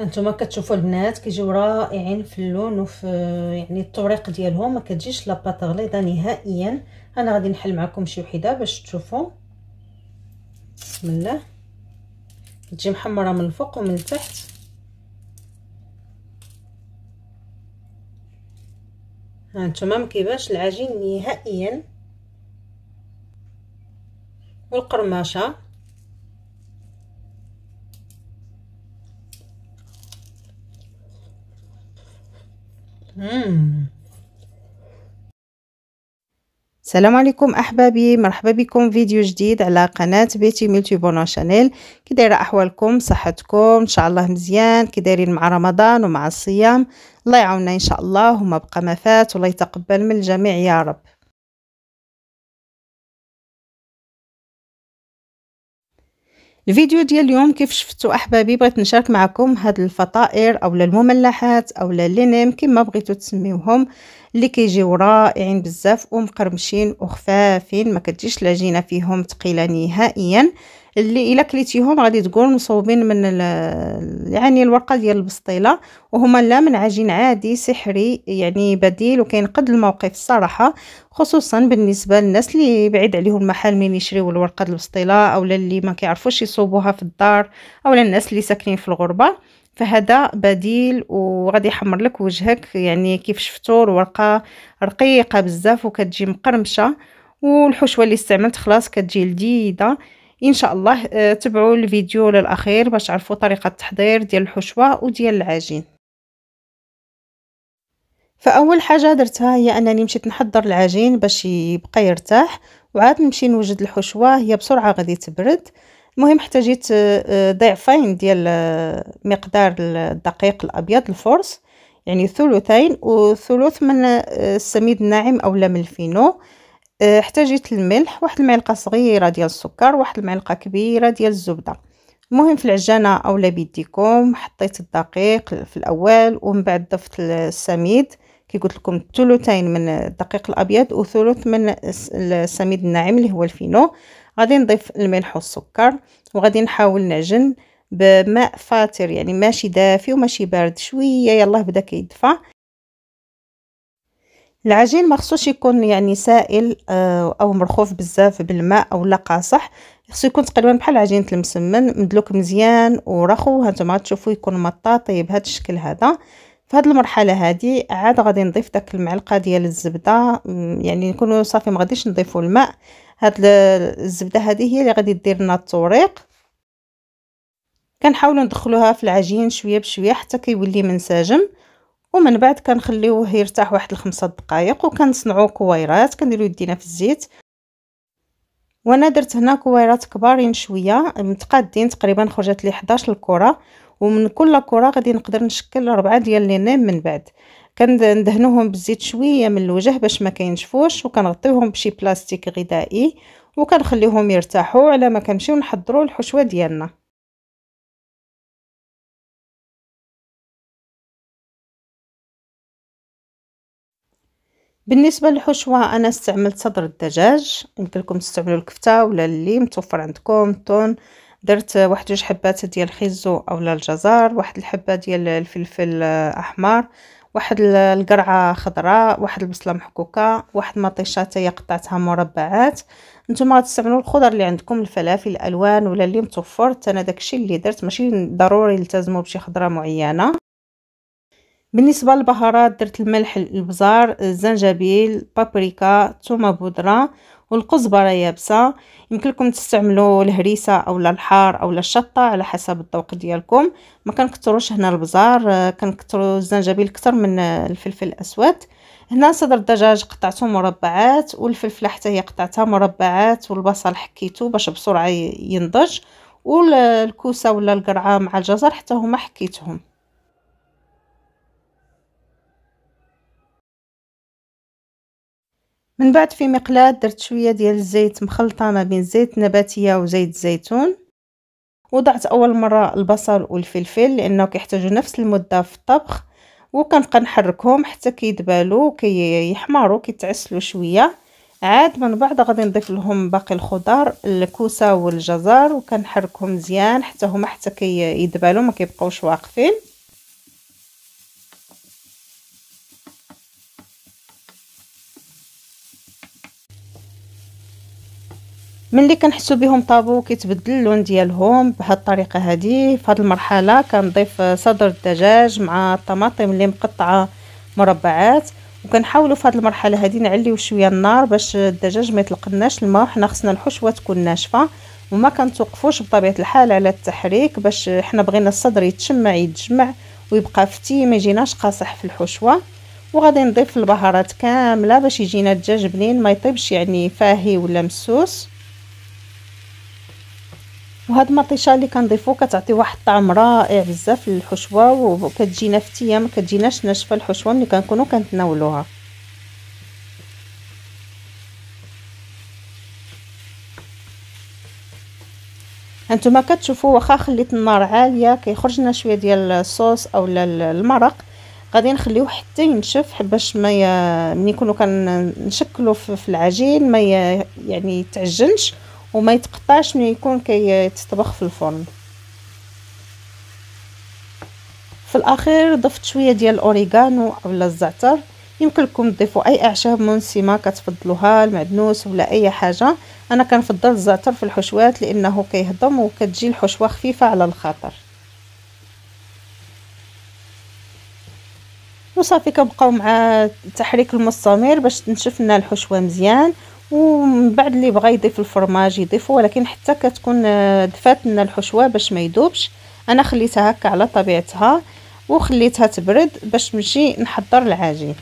هانتوما كتشوفوا البنات كيجيو رائعين في اللون وفي يعني الطريق ديالهم ما كتجيش لاباط غليظه نهائيا انا غادي نحل معكم شي وحده باش تشوفوا بسم الله كتجي محمره من الفوق ومن التحت هانتوما مكيباش العجين نهائيا والقرماشه السلام عليكم احبابي مرحبا بكم فيديو جديد على قناه بيتي ميلتي بونو شانيل كي دايره احوالكم صحتكم ان شاء الله مزيان كي دايرين مع رمضان ومع الصيام الله يعاوننا ان شاء الله وما بقى ما فات والله يتقبل من الجميع يا رب الفيديو ديال اليوم كيف شفتوا احبابي بغيت نشارك معكم هاد الفطائر اولا المملحات اولا لينيم كما بغيتو تسميوهم اللي كيجيو رائعين بزاف ومقرمشين وخفافين ما كتجيش العجينه فيهم ثقيله نهائيا اللي الا كليتيهم غادي تقول مصوبين من يعني الورقه ديال البسطيله وهما لا من عجين عادي سحري يعني بديل وكينقد الموقف الصراحه خصوصا بالنسبه للناس اللي بعيد عليهم المحل من يشريو الورقه البسطيله اولا اللي ما كيعرفوش يصوبوها في الدار اولا الناس اللي ساكنين في الغربه فهذا بديل وغادي يحمر لك وجهك يعني كيف شفتوا الورقه رقيقه بزاف وكتجي مقرمشه والحشوه اللي استعملت خلاص كتجي لذيذه ان شاء الله آه، تبعوا الفيديو للاخير باش تعرفوا طريقه التحضير ديال الحشوه وديال العجين فاول حاجه درتها هي انني مشيت نحضر العجين باش يبقى يرتاح وعاد نمشي نوجد الحشوه هي بسرعه غادي تبرد المهم احتاجيت آه، آه، ضعفين ديال مقدار الدقيق الابيض الفرص يعني ثلثين وثلث من السميد الناعم اولا من الفينو أه، احتاجيت الملح واحد المعلقه صغيره ديال السكر واحد المعلقه كبيره ديال الزبده المهم في العجانه اولا بيديكم حطيت الدقيق في الاول ومن بعد ضفت السميد كي قلت لكم ثلثين من الدقيق الابيض وثلث من السميد الناعم اللي هو الفينو غادي نضيف الملح والسكر وغادي نحاول نعجن بماء فاتر يعني ماشي دافي وماشي بارد شويه يلاه بدا كيدفى العجين ما خصوش يكون يعني سائل آه، او مرخوف بزاف بالماء او لا قاصح خصو يكون تقريبا بحال عجينه المسمن مدلوك مزيان ورخو هانتوما تشوفوا يكون مطاطي بهذا الشكل هذا في هذه المرحله هذه عاد غادي نضيف داك المعلقه ديال الزبده يعني نكونوا صافي ما غاديش نضيفوا الماء هاد الزبده هذه هي اللي غادي دير لنا الطريق كنحاولوا ندخلوها في العجين شويه بشويه حتى كيولي منسجم ومن بعد كنخليوه يرتاح واحد الخمسة دقائق وكنصنعو كويرات كنديرو يدينا في الزيت وانا درت هنا كويرات كبارين شويه متقادين تقريبا خرجت لي 11 الكره ومن كل كره غادي نقدر نشكل ربعه ديال لي نيم من بعد كندهنوهم بالزيت شويه من الوجه باش ما كينشفوش وكنغطيوهم بشي بلاستيك غذائي وكنخليهم يرتاحوا على ما كنمشيو نحضروا الحشوه ديالنا بالنسبه للحشوه انا استعملت صدر الدجاج يمكن لكم تستعملوا الكفته ولا اللي متوفر عندكم الطون درت واحد جوج حبات ديال الخيزو اولا الجزر واحد الحبه ديال الفلفل احمر واحد القرعه خضراء واحد البصله محكوكه واحد مطيشه هي قطعتها مربعات نتوما غتستعملوا الخضر اللي عندكم الفلافل الالوان ولا اللي متوفر انا داكشي اللي درت ماشي ضروري نلتزمو بشي خضره معينه بالنسبه للبهارات درت الملح البزار الزنجبيل بابريكا ثومه بودره والقزبره يابسه يمكن لكم تستعملوا الهريسه او الحار اولا الشطه على حسب الذوق ديالكم ما كنكثروش هنا البزار كنكثروا الزنجبيل اكثر من الفلفل الاسود هنا صدر الدجاج قطعته مربعات والفلفله حتى هي قطعتها مربعات والبصل حكيته باش بسرعه ينضج والكوسه ولا القرعه مع الجزر حتى هما حكيتهم من بعد في مقلاة درت شوية ديال الزيت مخلطة ما بين زيت نباتية وزيت الزيتون وضعت اول مرة البصل والفلفل لانه كيحتاجوا نفس المدة في الطبخ وكنبقى نحركهم حتى كيدبالوا كيحمروا كيتعسلوا شويه عاد من بعد غادي نضيف لهم باقي الخضار الكوسه والجزر وكنحركهم مزيان حتى هما حتى كيدبالوا ما كيبقاوش واقفين ملي كنحسو بهم طابو كيتبدل اللون ديالهم بهاد الطريقه هذه فهاد المرحله كنضيف صدر الدجاج مع الطماطم اللي مقطعه مربعات وكنحاولوا في هذه المرحله هذه نعليو شويه النار باش الدجاج ما يطلقناش الماء حنا خصنا الحشوه تكون ناشفه وما كنتوقفوش بطبيعه الحال على التحريك باش حنا بغينا الصدر يتشمع يتجمع ويبقى فتي ما يجيناش قاصح في الحشوه وغادي نضيف البهارات كامله باش يجينا الدجاج بنين ما يطيبش يعني فاهي ولا مسوس وهاد المطيشه اللي كنضيفو كتعطي واحد الطعم رائع بزاف للحشوه وكتجينا فتيه ما كتجيناش ناشفه الحشوه ملي كنكونو كنتناولوها هانتوما كتشوفوا واخا خليت النار عاليه كيخرج لنا شويه ديال الصوص اولا المرق غادي نخليوه حتى ينشف باش ما ي... ملي نكونوا كنشكلو في العجين ما ي... يعني يتعجنش وما يتقطعش من يكون كي كيتطبخ في الفرن في الاخير ضفت شويه ديال الاوريغانو اولا الزعتر يمكن لكم تضيفوا اي اعشاب منسمه كتفضلوها المعدنوس ولا اي حاجه انا كنفضل الزعتر في الحشوات لانه كيهضم وكتجي الحشوه خفيفه على الخاطر وصافي كنبقاو مع التحريك المستمر باش تنشف لنا الحشوه مزيان ومن بعد اللي بغى يضيف الفرماج يضيفه ولكن حتى كتكون آه، دفات لنا الحشوه باش ما يذوبش انا خليتها هكا على طبيعتها وخليتها تبرد باش نمشي نحضر العجين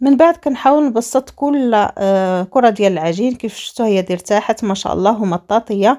من بعد كنحاول نبسط كل آه، كره ديال العجين كيف شفتوا هي ارتاحت ما شاء الله ومطاطيه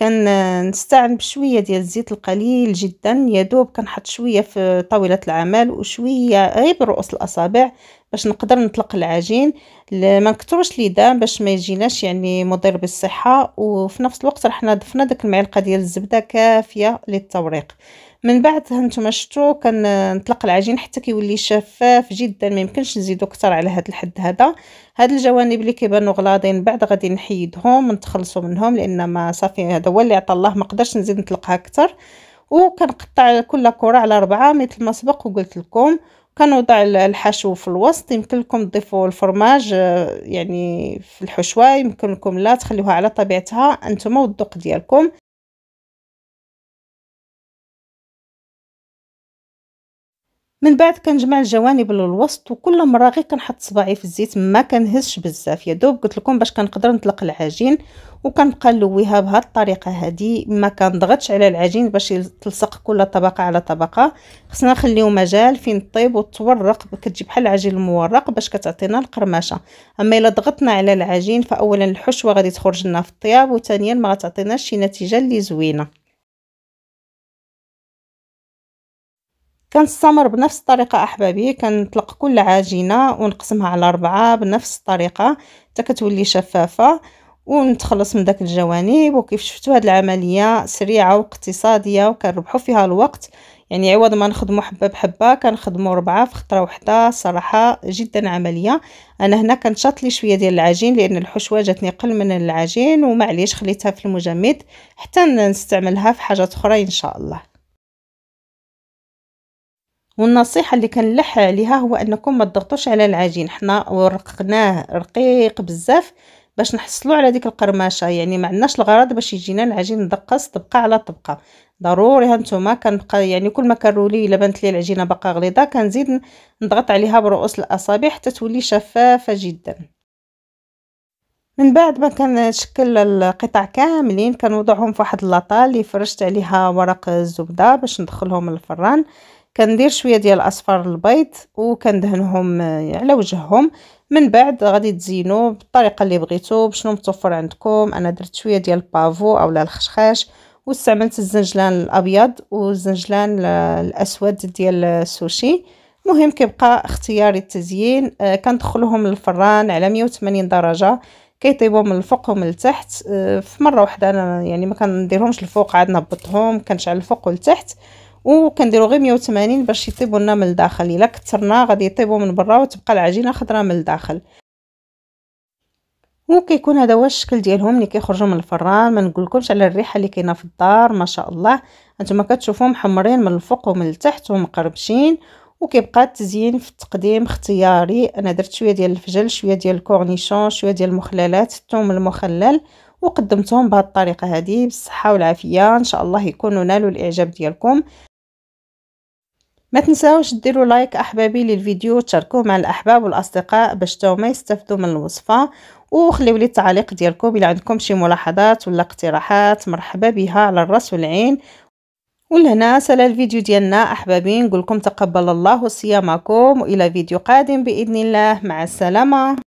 كنستعمل بشويه ديال الزيت القليل جدا يا دوب كنحط شويه في طاوله العمل وشويه غير برؤوس الاصابع باش نقدر نطلق العجين ما نكثروش دام باش ما يجيناش يعني مضر بالصحه وفي نفس الوقت راح ضفنا داك المعلقه ديال الزبده كافيه للتوريق من بعد هانتوما شفتوا كنطلق العجين حتى كيولي شفاف جدا ما يمكنش نزيدو كثر على هذا الحد هذا هاد الجوانب اللي كيبانوا غلاضين بعد غادي نحيدهم ونتخلصوا منهم لان ما صافي هذا هو اللي عطى الله ما قدرش نزيد نطلقها اكثر وكنقطع كل كره على ربعه مثل ما سبق وقلت لكم كنوضع الحشو في الوسط يمكن لكم تضيفوا الفرماج آه، يعني في الحشوه يمكن لكم لا تخليوها على طبيعتها انتم والذوق ديالكم من بعد كنجمع الجوانب للوسط وكل مره غير كنحط صباعي في الزيت ما كنهزش بزاف يا دوب قلت لكم باش كنقدر نطلق العجين وكنبقى نلويها بهاد الطريقه هذه ما كنضغطش على العجين باش يلصق كل طبقه على طبقه خصنا نخليو مجال فين طيب وتورق كتجي بحال العجين المورق باش كتعطينا القرمشه اما الا ضغطنا على العجين فاولا الحشوه غادي تخرج لنا في الطياب وثانيا ما غتعطيناش شي نتيجه اللي زوينه كنستمر بنفس الطريقه احبابي كنطلق كل عجينه ونقسمها على أربعة بنفس الطريقه حتى كتولي شفافه ونتخلص من داك الجوانب وكيف شفتوا هذه العمليه سريعه واقتصاديه وكنربحوا فيها الوقت يعني عوض ما نخدموا حبه بحبه كنخدموا ربعه في خطره واحده صراحه جدا عمليه انا هنا كنشط لي شويه ديال العجين لان الحشوه جاتني قل من العجين ومعليش خليتها في المجمد حتى نستعملها في حاجات اخرى ان شاء الله والنصيحة اللي كنلح عليها هو انكم ما تضغطوش على العجين حنا ورقناه رقيق بزاف باش نحصلوا على ديك القرمشه يعني ما عندناش الغرض باش يجينا العجين مدقص طبقه على طبقه ضروري ها نتوما كنبقى يعني كل ما كنرولي الا بانت لي العجينه باقا غليظه كنزيد نضغط عليها برؤوس الاصابع حتى تولي شفافه جدا من بعد ما كنشكل القطع كاملين كنوضعهم في واحد لاطا اللي فرشت عليها ورق الزبده باش ندخلهم الفران كندير شويه ديال اصفر البيض وكندهنهم آه، على وجههم من بعد غادي تزينوا بالطريقه اللي بغيتو بشنو متوفر عندكم انا درت شويه ديال البافو اولا الخشخاش واستعملت الزنجلان الابيض والزنجلان الاسود ديال السوشي المهم كيبقى اختياري التزيين آه كندخلوهم للفران على 180 درجه كيطيبوا من الفوق ومن التحت آه، في مره واحده انا يعني ما كنديرهمش الفوق عاد نهبطهم كنشعل الفوق والتحت وكنديروا غير 180 باش يطيبوا لنا من الداخل الا كثرنا غادي يطيبوا من برا وتبقى العجينه خضراء من الداخل وكيكون هذا هو الشكل ديالهم اللي كيخرجوا من الفران ما نقولكمش على الريحه اللي كاينه في الدار ما شاء الله انتما كتشوفوا محمرين من الفوق ومن التحت ومقربشين وكيبقى التزيين في التقديم اختياري انا درت شويه ديال الفجل شويه ديال الكورنيشون شويه ديال المخللات الثوم المخلل وقدمتهم بهذه الطريقه هذه بالصحه والعافيه ان شاء الله يكونوا نالوا الاعجاب ديالكم ما تنساوش ديروا لايك احبابي للفيديو وتشاركوه مع الاحباب والاصدقاء باش هما يستافدوا من الوصفه وخليو لي التعليق ديالكم الا عندكم شي ملاحظات ولا اقتراحات مرحبا بها على الراس والعين ولهنا سال الفيديو ديالنا احبابي نقول لكم تقبل الله صيامكم والى فيديو قادم باذن الله مع السلامه